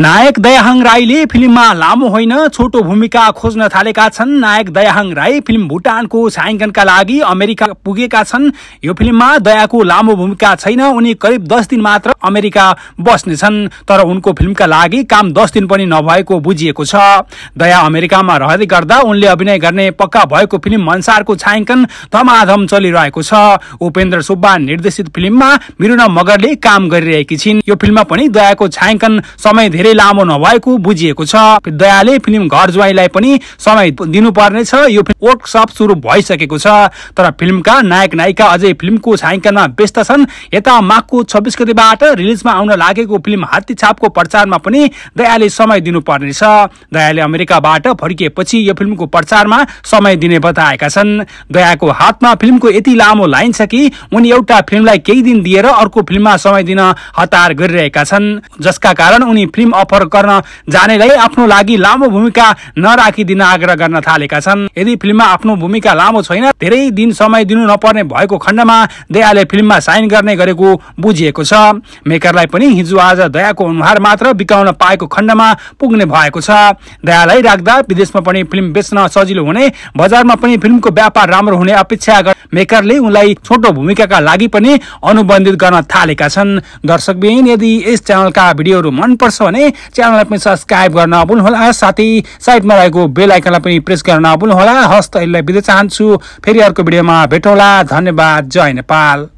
नायक दयाहाङ राईले फिल्ममा लामो होइन छोटो भूमिका खोज्न थालेका छन् नायक दयाहाङ राई फिल्म भुटानको छायाङ्कनका लागि अमेरिका पुगेका छन् यो फिल्ममा दयाको लामो भूमिका छैन उनी करिब दस दिन मात्र अमेरिका बस्नेछन् तर उनको फिल्मका लागि काम दस दिन पनि नभएको बुझिएको छ दया अमेरिकामा रहँदै गर्दा उनले अभिनय गर्ने पक्का भएको फिल्म मनसारको छायाङ्कन धमाधम चलिरहेको छ उपेन्द्र सुब्बा निर्देशित फिल्ममा मिरुना मगरले काम गरिरहेकी छिन् यो फिल्ममा पनि दयाको छायाङ्कन समय धेरै धेरै लामो नभएको बुझिएको छ दयाले फिल्म घर ज्वाइँलाई पनि समय छ यो वर्कसप सुरु भइसकेको छ तर फिल्मका नायक नायिका अझै फिल्मको छायाङ्कनमा व्यस्त छन् यता माघको छब्बिस गतिबाट रिलिजमा आउन लागेको फिल्म हात्ती छापको प्रचारमा पनि दयाले समय दिनुपर्नेछ दयाले अमेरिकाबाट फर्किएपछि यो फिल्मको प्रचारमा समय दिने बताएका छन् दयाको हातमा फिल्मको यति लामो लाइन छ कि उनी एउटा फिल्मलाई केही दिन दिएर अर्को फिल्ममा समय दिन हतार गरिरहेका छन् जसका कारण उनी फिल्म अफर गर्न जानेलाई आफ्नो लागि लामो भूमिका नराखिदिन आग्रह गर्न थालेका छन् यदि फिल्ममा आफ्नो भूमिका लामो छैन धेरै दिन समय दिनु नपर्ने भएको खण्डमा दयाले फिल्ममा साइन गर्ने गरेको बुझिएको छ मेकरलाई पनि हिजो आज दयाको अनुहार मात्र बिकाउन पाएको खण्डमा पुग्ने भएको छ दयालाई राख्दा विदेशमा पनि फिल्म बेच्न सजिलो हुने बजारमा पनि फिल्मको व्यापार राम्रो हुने अपेक्षा मेकरले उनलाई छोटो भूमिकाका लागि पनि अनुबन्धित गर्न थालेका छन् दर्शक यदि यस च्यानलका भिडियोहरू मनपर्छ भने भने च्यानललाई पनि सब्सक्राइब गर्न नभुल्नुहोला साथै साइडमा रहेको बेल आइकनलाई पनि प्रेस गर्न नभुल्नुहोला हस्त अहिलेलाई बिदा चाहन्छु फेरि अर्को भिडियोमा भेटौँला धन्यवाद जय नेपाल